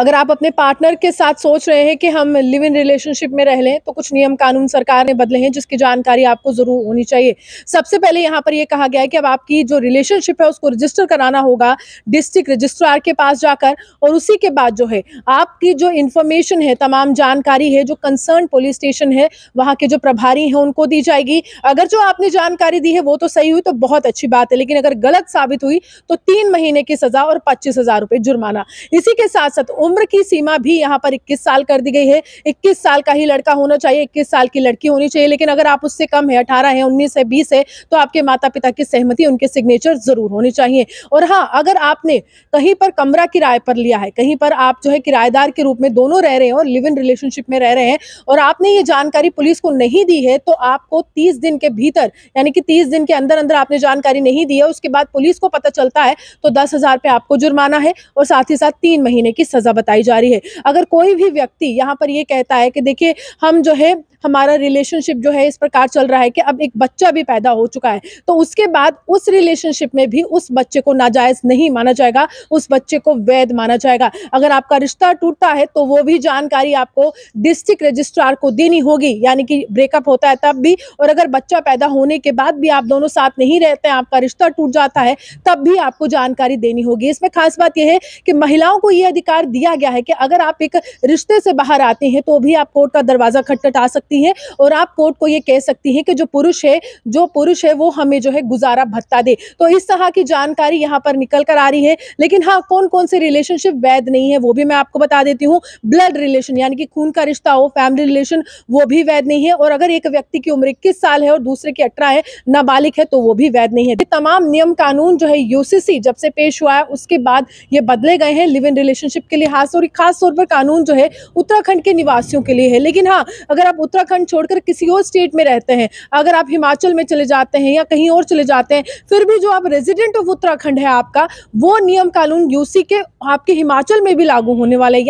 अगर आप अपने पार्टनर के साथ सोच रहे हैं कि हम लिव इन रिलेशनशिप में रह लें तो कुछ नियम कानून सरकार ने बदले हैं जिसकी जानकारी आपको ज़रूर होनी चाहिए सबसे पहले यहाँ पर यह कहा गया है कि अब आपकी जो रिलेशनशिप है उसको रजिस्टर कराना होगा डिस्ट्रिक्ट रजिस्ट्रार के पास जाकर और उसी के बाद जो है आपकी जो इन्फॉर्मेशन है तमाम जानकारी है जो कंसर्न पुलिस स्टेशन है वहाँ के जो प्रभारी हैं उनको दी जाएगी अगर जो आपने जानकारी दी है वो तो सही हुई तो बहुत अच्छी बात है लेकिन अगर गलत साबित हुई तो तीन महीने की सज़ा और पच्चीस हज़ार जुर्माना इसी के साथ साथ उम्र की सीमा भी यहाँ पर इक्कीस साल कर दी गई है इक्कीस साल का ही लड़का होना चाहिए इक्कीस साल की लड़की होनी चाहिए लेकिन अगर आप उससे कम है अठारह है उन्नीस है बीस है तो आपके माता पिता की सहमति उनके सिग्नेचर जरूर होनी चाहिए और हाँ अगर आपने कहीं पर कमरा किराए पर लिया है कहीं पर आप जो है किराएदार के रूप में दोनों रह रहे हैं और लिव इन रिलेशनशिप में रह रहे हैं और आपने ये जानकारी पुलिस को नहीं दी है तो आपको तीस दिन के भीतर यानी कि तीस दिन के अंदर अंदर आपने जानकारी नहीं दी है उसके बाद पुलिस को पता चलता है तो दस हजार आपको जुर्माना है और साथ ही साथ तीन महीने की सजा वजह बताई जा रही है अगर कोई भी व्यक्ति यहाँ पर ये कहता है कि देखिए हम जो है हमारा रिलेशनशिप जो है इस प्रकार चल रहा है कि अब एक बच्चा भी पैदा हो चुका है तो उसके बाद उस रिलेशनशिप में भी उस बच्चे को नाजायज नहीं माना जाएगा उस बच्चे को वैध माना जाएगा अगर आपका रिश्ता टूटता है तो वो भी जानकारी आपको डिस्ट्रिक्ट रजिस्ट्रार को देनी होगी यानी कि ब्रेकअप होता है तब भी और अगर बच्चा पैदा होने के बाद भी आप दोनों साथ नहीं रहते हैं आपका रिश्ता टूट जाता है तब भी आपको जानकारी देनी होगी इसमें खास बात यह है कि महिलाओं को ये अधिकार दिया दिया गया है कि अगर आप एक रिश्ते से बाहर आते हैं तो भी आप कोर्ट का दरवाज़ा खटखटा सकती हैं और आप कोर्ट को ये कह सकती हैं कि जो पुरुष है जो पुरुष है वो हमें जो है गुजारा भत्ता दे तो इस तरह की जानकारी यहाँ पर निकल कर आ रही है लेकिन हाँ कौन कौन से रिलेशनशिप वैध नहीं है वो भी मैं आपको बता देती हूँ ब्लड रिलेशन यानी कि खून का रिश्ता हो फैमिली रिलेशन वो भी वैध नहीं है और अगर एक व्यक्ति की उम्र इक्कीस साल है और दूसरे की अठारह है नाबालिग है तो वो भी वैध नहीं है तमाम नियम कानून जो है यूसीसी जब से पेश हुआ है उसके बाद ये बदले गए हैं लिव इन रिलेशनशिप के लिए लिहाज और खास तौर पर कानून जो है उत्तराखंड के निवासियों के लिए है लेकिन हाँ अगर आप उत्तराखंड छोड़कर किसी और स्टेट में रहते हैं अगर आप हिमाचल में चले जाते हैं या कहीं और चले जाते हैं फिर भी जो आप रेजिडेंट ऑफ उत्तराखंड है आपका वो नियम कानून यूसी के आपके हिमाचल में भी लागू होने वाले